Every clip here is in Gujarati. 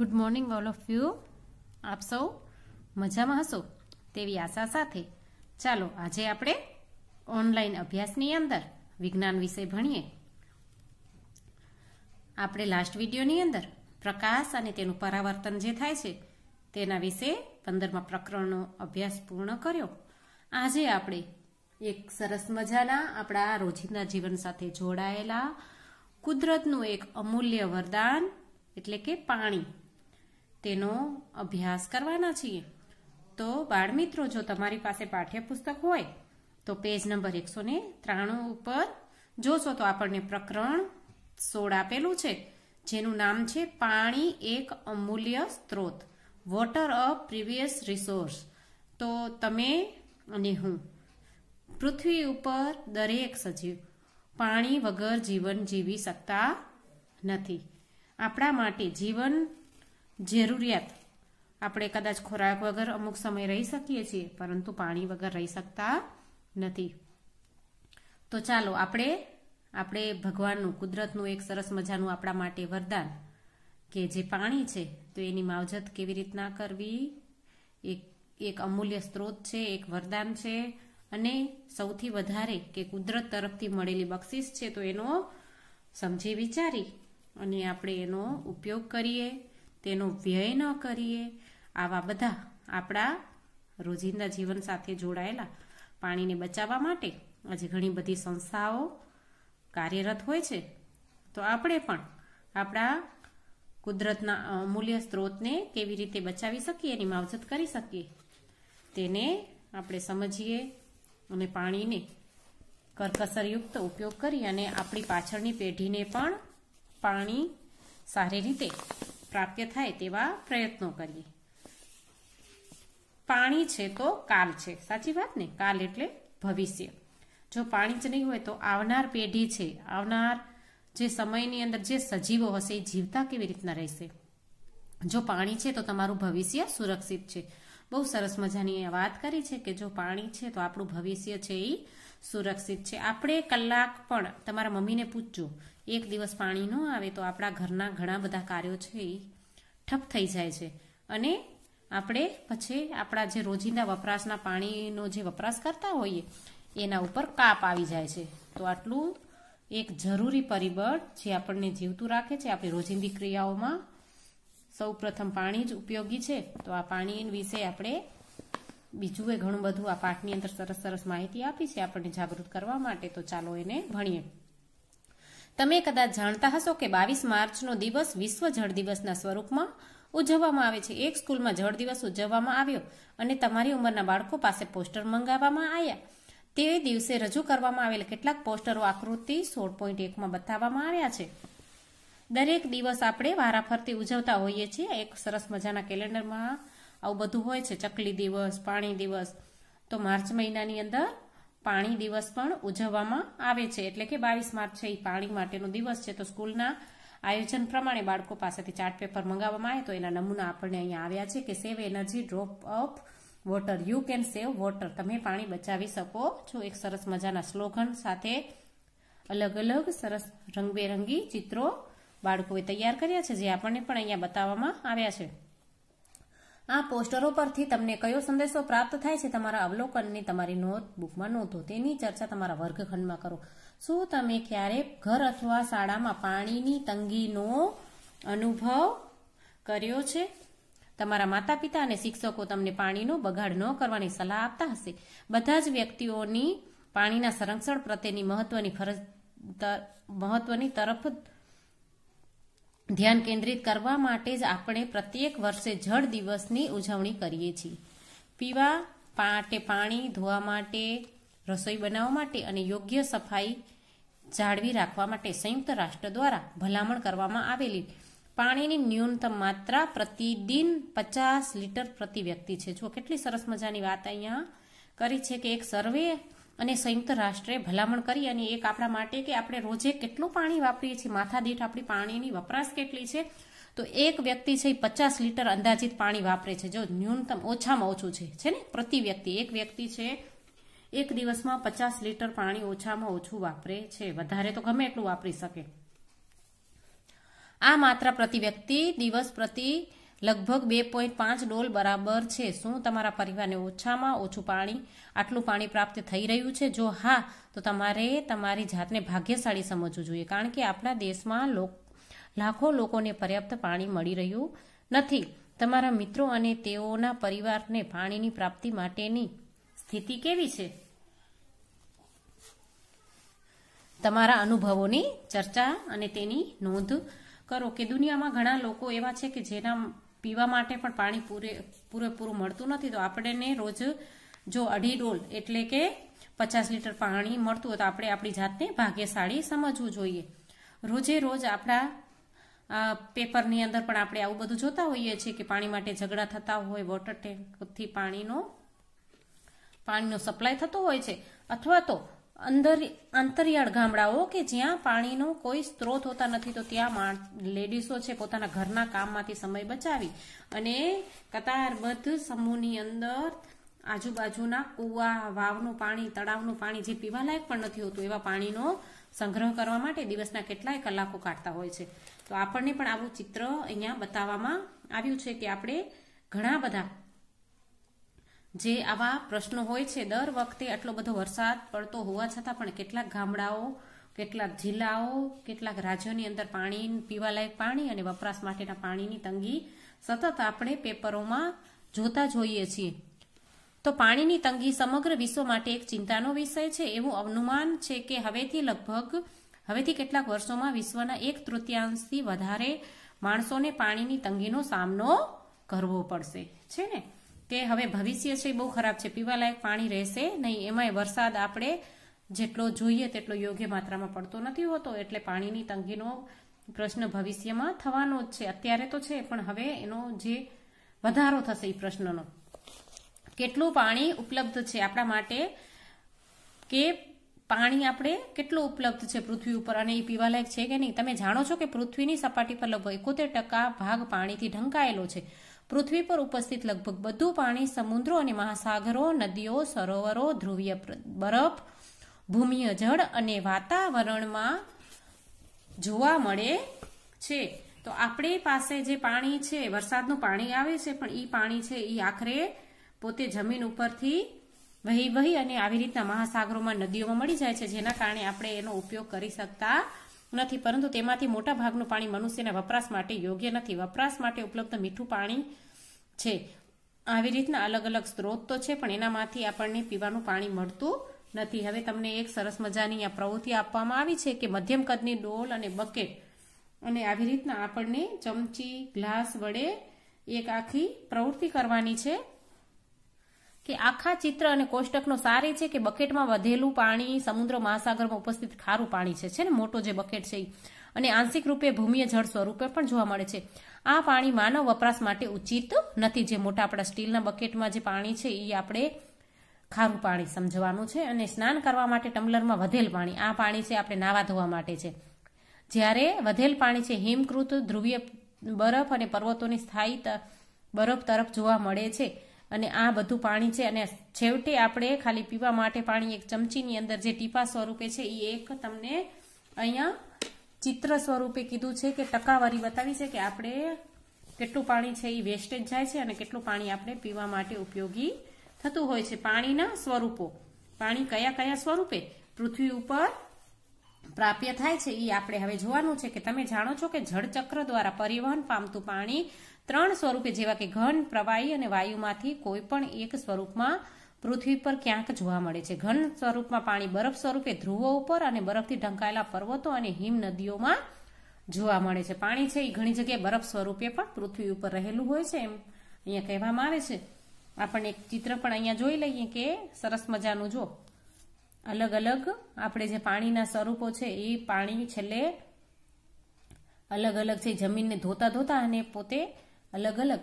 good morning all of you આપ સૌ મજામાં હશો તેવી આશા સાથે ચાલો આજે આપણે ઓનલાઈન અભ્યાસની અંદર વિજ્ઞાન વિશે ભણીએ આપણે લાસ્ટ વિડીયોની અંદર પ્રકાશ અને તેનું પરાવર્તન જે થાય છે તેના વિશે પંદરમા પ્રકરણનો અભ્યાસ પૂર્ણ કર્યો આજે આપણે એક સરસ મજાના આપણા રોજિંદા જીવન સાથે જોડાયેલા કુદરતનું એક અમૂલ્ય વરદાન એટલે કે પાણી તેનો અભ્યાસ કરવાના છીએ તો બાળમિત્રો જો તમારી પાસે પાઠ્યપુસ્તક હોય તો પેજ નંબર એકસો ને ત્રાણું ઉપર જોશો તો આપણને પ્રકરણ સોળ આપેલું છે જેનું નામ છે પાણી એક અમૂલ્ય સ્ત્રોત વોટર અ પ્રિવિયસ રિસોર્સ તો તમે અને હું પૃથ્વી ઉપર દરેક સજીવ પાણી વગર જીવન જીવી શકતા નથી આપણા માટે જીવન જરૂરિયાત આપણે કદાચ ખોરાક વગર અમુક સમય રહી શકીએ છીએ પરંતુ પાણી વગર રહી શકતા નથી તો ચાલો આપણે આપણે ભગવાનનું કુદરતનું એક સરસ મજાનું આપણા માટે વરદાન કે જે પાણી છે તો એની માવજત કેવી રીતના કરવી એક એક અમૂલ્ય સ્ત્રોત છે એક વરદાન છે અને સૌથી વધારે કે કુદરત તરફથી મળેલી બક્ષિસ છે તો એનો સમજી વિચારી અને આપણે એનો ઉપયોગ કરીએ તેનો વ્યય ન કરીએ આવા બધા આપણા રોજિંદા જીવન સાથે જોડાયેલા પાણીને બચાવવા માટે આજે ઘણી બધી સંસ્થાઓ કાર્યરત હોય છે તો આપણે પણ આપણા કુદરતના અમૂલ્ય સ્ત્રોતને કેવી રીતે બચાવી શકીએ એની માવજત કરી શકીએ તેને આપણે સમજીએ અને પાણીને કરકસરયુક્ત ઉપયોગ કરી અને આપણી પાછળની પેઢીને પણ પાણી સારી રીતે પ્રાપ્ય થાય તેવા પ્રયત્નો કરીએ પાણી છે તો કાલ છે સાચી વાત ને કાલ એટલે ભવિષ્ય જો પાણી જ નહીં હોય તો આવનાર પેઢી છે આવનાર જે સમયની અંદર જે સજીવો હશે એ જીવતા કેવી રીતના રહેશે જો પાણી છે તો તમારું ભવિષ્ય સુરક્ષિત છે બહુ સરસ મજાની વાત કરી છે કે જો પાણી છે તો આપણું ભવિષ્ય છે એ સુરક્ષિત છે આપણે કલાક પણ તમારા મમ્મીને પૂછજો એક દિવસ પાણી ન આવે તો આપણા ઘરના ઘણા બધા કાર્યો છે એ ઠપ થઈ જાય છે અને આપણે પછી આપણા જે રોજિંદા વપરાશના પાણીનો જે વપરાશ કરતા હોઈએ એના ઉપર કાપ આવી જાય છે તો આટલું એક જરૂરી પરિબળ જે આપણને જીવતું રાખે છે આપણી રોજિંદી ક્રિયાઓમાં સૌ પ્રથમ પાણી જ ઉપયોગી છે તો આ પાણી વિશે આપણે બીજું એ ઘણું બધું આ પાઠની અંદર સરસ સરસ માહિતી આપી છે આપણને જાગૃત કરવા માટે તો ચાલો એને ભણીએ તમે કદાચ જાણતા હશો કે બાવીસ માર્ચનો દિવસ વિશ્વ જળ દિવસના સ્વરૂપમાં ઉજવવામાં આવે છે એક સ્કૂલમાં જળ દિવસ ઉજવવામાં આવ્યો અને તમારી ઉંમરના બાળકો પાસે પોસ્ટર મંગાવવામાં આવ્યા તે દિવસે રજૂ કરવામાં આવેલા કેટલાક પોસ્ટરો આકૃતિ સોળ પોઈન્ટ એકમાં બતાવવામાં આવ્યા છે દરેક દિવસ આપણે વારાફરતી ઉજવતા હોઈએ છીએ એક સરસ મજાના કેલેન્ડરમાં આવું બધું હોય છે ચકલી દિવસ પાણી દિવસ તો માર્ચ મહિનાની અંદર પાણી દિવસ પણ ઉજવવામાં આવે છે એટલે કે બાવીસ માર્ચ છે એ પાણી માટેનો દિવસ છે તો સ્કૂલના આયોજન પ્રમાણે બાળકો પાસેથી ચાર્ટ પેપર મંગાવવામાં આવે તો એના નમૂના આપણને અહીંયા આવ્યા છે કે save energy drop up water you can save water તમે પાણી બચાવી શકો છો એક સરસ મજાના સ્લોગન સાથે અલગ અલગ સરસ રંગબેરંગી ચિત્રો બાળકોએ તૈયાર કર્યા છે જે આપણને પણ અહીંયા બતાવવામાં આવ્યા છે આ પોસ્ટરો પરથી તમને કયો સંદેશો પ્રાપ્ત થાય છે તમારા અવલોકનની તમારી નોટબુકમાં નોંધો તેની ચર્ચા તમારા વર્ગખંડમાં કરો શું તમે ક્યારે ઘર અથવા શાળામાં પાણીની તંગીનો અનુભવ કર્યો છે તમારા માતા પિતા અને શિક્ષકો તમને પાણીનો બગાડ ન કરવાની સલાહ આપતા હશે બધા જ વ્યક્તિઓની પાણીના સંરક્ષણ પ્રત્યેની મહત્વની ફરજ મહત્વની તરફ ધ્યાન કેન્દ્રિત કરવા માટે જ આપણે પ્રત્યેક વર્ષે જળ દિવસની ઉજવણી કરીએ છીએ પીવા માટે પાણી ધોવા માટે રસોઈ બનાવવા માટે અને યોગ્ય સફાઈ જાળવી રાખવા માટે સંયુક્ત રાષ્ટ્ર દ્વારા ભલામણ કરવામાં આવેલી પાણીની ન્યૂનતમ માત્રા પ્રતિદિન પચાસ લીટર પ્રતિ વ્યક્તિ છે જો કેટલી સરસ મજાની વાત અહીંયા કરી છે કે એક સર્વે અને સંયુક્ત રાષ્ટ્રે ભલામણ કરી અને એક આપણા માટે કે આપણે રોજે કેટલું પાણી વાપરીએ છીએ માથા દીઠ આપણી પાણીની વપરાશ કેટલી છે તો એક વ્યક્તિ છે એ પચાસ લીટર અંદાજિત પાણી વાપરે છે જો ન્યૂનતમ ઓછામાં ઓછું છે છે ને પ્રતિ વ્યક્તિ એક વ્યક્તિ છે એક દિવસમાં પચાસ લીટર પાણી ઓછામાં ઓછું વાપરે છે વધારે તો ગમે એટલું વાપરી શકે આ માત્ર પ્રતિ વ્યક્તિ દિવસ પ્રતિ લગભગ બે પોઈન્ટ પાંચ ડોલ બરાબર છે શું તમારા પરિવારને ઓછામાં ઓછું પાણી આટલું પાણી પ્રાપ્ત થઈ રહ્યું છે જો હા તો તમારે તમારી જાતને ભાગ્યશાળી સમજવું જોઈએ કારણ કે આપણા દેશમાં લાખો લોકોને પર્યાપ્ત પાણી મળી રહ્યું નથી તમારા મિત્રો અને તેઓના પરિવારને પાણીની પ્રાપ્તિ માટેની સ્થિતિ કેવી છે તમારા અનુભવોની ચર્ચા અને તેની નોંધ કરો કે દુનિયામાં ઘણા લોકો એવા છે કે જેના પીવા માટે પણ પાણી પૂરે પૂરેપૂરું મળતું નથી તો આપણને રોજ જો અઢી ડોલ એટલે કે પચાસ લીટર પાણી મળતું હોય તો આપણે આપણી જાતને ભાગ્યશાળી સમજવું જોઈએ રોજે રોજ આપણા પેપરની અંદર પણ આપણે આવું બધું જોતા હોઈએ છીએ કે પાણી માટે ઝઘડા થતા હોય વોટર ટેન્કથી પાણીનો પાણીનો સપ્લાય થતો હોય છે અથવા તો અંદર આંતરિયાળ ગામડાઓ કે જ્યાં પાણીનો કોઈ સ્ત્રોત હોતા નથી તો ત્યાં લેડીઝો છે પોતાના ઘરના કામમાંથી સમય બચાવી અને કતારબદ્ધ સમૂહની અંદર આજુબાજુના કૂવા વાવનું પાણી તળાવનું પાણી જે પીવાલાયક પણ નથી હોતું એવા પાણીનો સંગ્રહ કરવા માટે દિવસના કેટલાય કલાકો કાઢતા હોય છે તો આપણને પણ આવું ચિત્ર અહીંયા બતાવવામાં આવ્યું છે કે આપણે ઘણા બધા જે આવા પ્રશ્નો હોય છે દર વખતે આટલો બધો વરસાદ પડતો હોવા છતાં પણ કેટલાક ગામડાઓ કેટલાક જિલ્લાઓ કેટલાક રાજ્યોની અંદર પાણી પીવાલાયક પાણી અને વપરાશ માટેના પાણીની તંગી સતત આપણે પેપરોમાં જોતા જોઈએ છીએ તો પાણીની તંગી સમગ્ર વિશ્વ માટે એક ચિંતાનો વિષય છે એવું અનુમાન છે કે હવેથી લગભગ હવેથી કેટલાક વર્ષોમાં વિશ્વના એક તૃતીયાંશથી વધારે માણસોને પાણીની તંગીનો સામનો કરવો પડશે છે ને કે હવે ભવિષ્ય છે બહુ ખરાબ છે પીવાલાયક પાણી રહેશે નહીં એમાંય વરસાદ આપણે જેટલો જોઈએ તેટલો યોગ્ય માત્રામાં પડતો નથી હોતો એટલે પાણીની તંગીનો પ્રશ્ન ભવિષ્યમાં થવાનો જ છે અત્યારે તો છે પણ હવે એનો જે વધારો થશે એ પ્રશ્નનો કેટલું પાણી ઉપલબ્ધ છે આપણા માટે કે પાણી આપણે કેટલું ઉપલબ્ધ છે પૃથ્વી ઉપર અને એ પીવાલાયક છે કે નહીં તમે જાણો છો કે પૃથ્વીની સપાટી પર લગભગ એકોતેર ટકા ભાગ પાણીથી ઢંકાયેલો છે પૃથ્વી પર ઉપસ્થિત લગભગ બધું પાણી સમુદ્રો અને મહાસાગરો નદીઓ સરોવરો ધ્રુવીય બરફ ભૂમિય જળ અને વાતાવરણમાં જોવા મળે છે તો આપણી પાસે જે પાણી છે વરસાદનું પાણી આવે છે પણ એ પાણી છે એ આખરે પોતે જમીન ઉપરથી વહી વહી અને આવી રીતના મહાસાગરોમાં નદીઓમાં મળી જાય છે જેના કારણે આપણે એનો ઉપયોગ કરી શકતા નથી પરંતુ તેમાંથી મોટા ભાગનું પાણી મનુષ્યના વપરાશ માટે યોગ્ય નથી વપરાશ માટે ઉપલબ્ધ મીઠું પાણી છે આવી રીતના અલગ અલગ સ્ત્રોત તો છે પણ એનામાંથી આપણને પીવાનું પાણી મળતું નથી હવે તમને એક સરસ મજાની આ પ્રવૃત્તિ આપવામાં આવી છે કે મધ્યમ કદની ડોલ અને બકેટ અને આવી રીતના આપણને ચમચી ગ્લાસ વડે એક આખી પ્રવૃત્તિ કરવાની છે કે આખા ચિત્ર અને કોષ્ટકનો સાર એ છે કે બકેટમાં વધેલું પાણી સમુદ્ર મહાસાગરમાં ઉપસ્થિત ખારું પાણી છે છે ને મોટો જે બકેટ છે અને આંશિક રૂપે ભૂમિય જળ સ્વરૂપે પણ જોવા મળે છે આ પાણી માનવ વપરાશ માટે ઉચિત નથી જે મોટા આપણા સ્ટીલના બકેટમાં જે પાણી છે એ આપણે ખારું પાણી સમજવાનું છે અને સ્નાન કરવા માટે ટમ્બલરમાં વધેલ પાણી આ પાણી છે આપણે નાવા ધોવા માટે છે જ્યારે વધેલ પાણી છે હિમકૃત ધ્રુવીય બરફ અને પર્વતોની સ્થાયી બરફ તરફ જોવા મળે છે અને આ બધું પાણી છે અને છેવટે આપણે ખાલી પીવા માટે પાણી એક ચમચીની અંદર જે ટીપા સ્વરૂપે છે એ એક તમને અહીંયા ચિત્ર સ્વરૂપે કીધું છે કે ટકાવારી બતાવી છે કે આપણે કેટલું પાણી છે એ વેસ્ટેજ જાય છે અને કેટલું પાણી આપણે પીવા માટે ઉપયોગી થતું હોય છે પાણીના સ્વરૂપો પાણી કયા કયા સ્વરૂપે પૃથ્વી ઉપર પ્રાપ્ય થાય છે એ આપણે હવે જોવાનું છે કે તમે જાણો છો કે જળચક્ર દ્વારા પરિવહન પામતું પાણી ત્રણ સ્વરૂપે જેવા કે ઘન પ્રવાહી અને વાયુમાંથી કોઈ પણ એક સ્વરૂપમાં પૃથ્વી પર ક્યાંક જોવા મળે છે ઘન સ્વરૂપમાં પાણી બરફ સ્વરૂપે ધ્રુવો ઉપર અને બરફથી ઢંકાયેલા પર્વતો અને હિમ નદીઓમાં જોવા મળે છે પાણી છે એ ઘણી જગ્યાએ બરફ સ્વરૂપે પણ પૃથ્વી ઉપર રહેલું હોય છે એમ અહીંયા કહેવામાં આવે છે આપણને એક ચિત્ર પણ અહીંયા જોઈ લઈએ કે સરસ મજાનું જો અલગ અલગ આપણે જે પાણીના સ્વરૂપો છે એ પાણી છેલ્લે અલગ અલગ છે જમીનને ધોતા ધોતા અને પોતે અલગ અલગ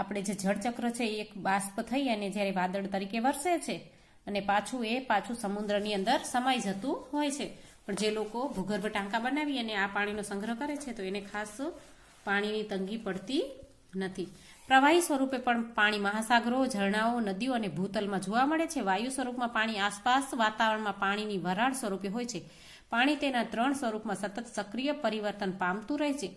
આપણે જે જળચક્ર છે એ એક બાષ્પ થઈ અને જ્યારે વાદળ તરીકે વરસે છે અને પાછું એ પાછું સમુદ્રની અંદર સમાઈ જતું હોય છે પણ જે લોકો ભૂગર્ભ ટાંકા બનાવી અને આ પાણીનો સંગ્રહ કરે છે તો એને ખાસ પાણીની તંગી પડતી નથી પ્રવાહી સ્વરૂપે પણ પાણી મહાસાગરો ઝરણાઓ નદીઓ અને ભૂતલમાં જોવા મળે છે વાયુ સ્વરૂપમાં પાણી આસપાસ વાતાવરણમાં પાણીની વરાળ સ્વરૂપે હોય છે પાણી તેના ત્રણ સ્વરૂપમાં સતત સક્રિય પરિવર્તન પામતું રહે છે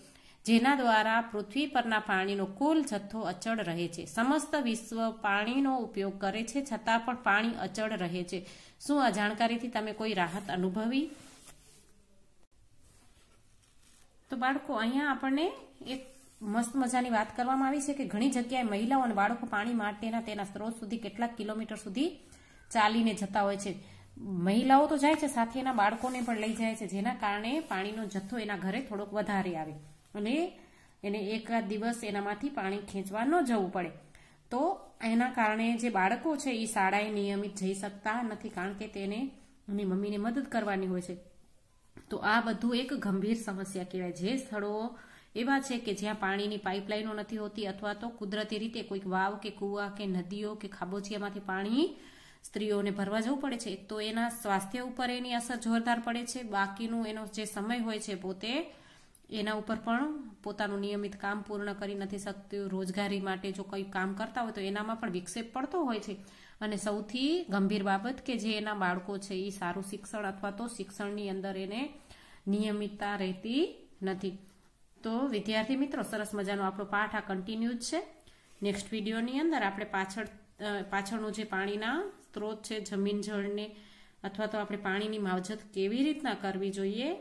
જેના દ્વારા પૃથ્વી પરના પાણીનો કુલ જથ્થો અચળ રહે છે સમસ્ત વિશ્વ પાણીનો ઉપયોગ કરે છે છતાં પણ પાણી અચળ રહે છે શું આ જાણકારીથી તમે કોઈ રાહત અનુભવી તો બાળકો અહીંયા આપણને એક મસ્ત મજાની વાત કરવામાં આવી છે કે ઘણી જગ્યાએ મહિલાઓ અને બાળકો પાણી માટેના તેના સ્ત્રોત સુધી કેટલાક કિલોમીટર સુધી ચાલીને જતા હોય છે મહિલાઓ તો જાય છે સાથે એના બાળકોને પણ લઈ જાય છે જેના કારણે પાણીનો જથ્થો એના ઘરે થોડોક વધારે આવે અને એને એકાદ દિવસ એનામાંથી પાણી ખેંચવા ન જવું પડે તો એના કારણે જે બાળકો છે એ શાળાએ નિયમિત જઈ શકતા નથી કારણ કે તેને એની મમ્મીને મદદ કરવાની હોય છે તો આ બધું એક ગંભીર સમસ્યા કહેવાય જે સ્થળો એવા છે કે જ્યાં પાણીની પાઇપલાઇનો નથી હોતી અથવા તો કુદરતી રીતે કોઈક વાવ કે કૂવા કે નદીઓ કે ખાબોચિયામાંથી પાણી સ્ત્રીઓને ભરવા જવું પડે છે તો એના સ્વાસ્થ્ય ઉપર એની અસર જોરદાર પડે છે બાકીનું એનો જે સમય હોય છે પોતે એના ઉપર પણ પોતાનું નિયમિત કામ પૂર્ણ કરી નથી શકતું રોજગારી માટે જો કંઈ કામ કરતા હોય તો એનામાં પણ વિક્ષેપ પડતો હોય છે અને સૌથી ગંભીર બાબત કે જે એના બાળકો છે એ સારું શિક્ષણ અથવા તો શિક્ષણની અંદર એને નિયમિતતા રહેતી નથી તો વિદ્યાર્થી મિત્રો સરસ મજાનો આપણો પાઠ આ કન્ટિન્યુ છે નેક્સ્ટ વિડીયોની અંદર આપણે પાછળ પાછળનું જે પાણીના સ્ત્રોત છે જમીન જળને અથવા તો આપણે પાણીની માવજત કેવી રીતના કરવી જોઈએ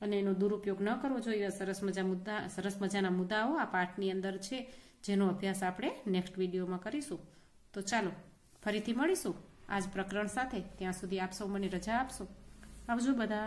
અને એનો દુરુપયોગ ન કરવો જોઈએ સરસ મજા મુદ્દા સરસ મજાના મુદ્દાઓ આ પાઠની અંદર છે જેનો અભ્યાસ આપણે નેક્સ્ટ વિડીયોમાં કરીશું તો ચાલો ફરીથી મળીશું આજ પ્રકરણ સાથે ત્યાં સુધી આપ સૌ મને રજા આપશો આવજો બધા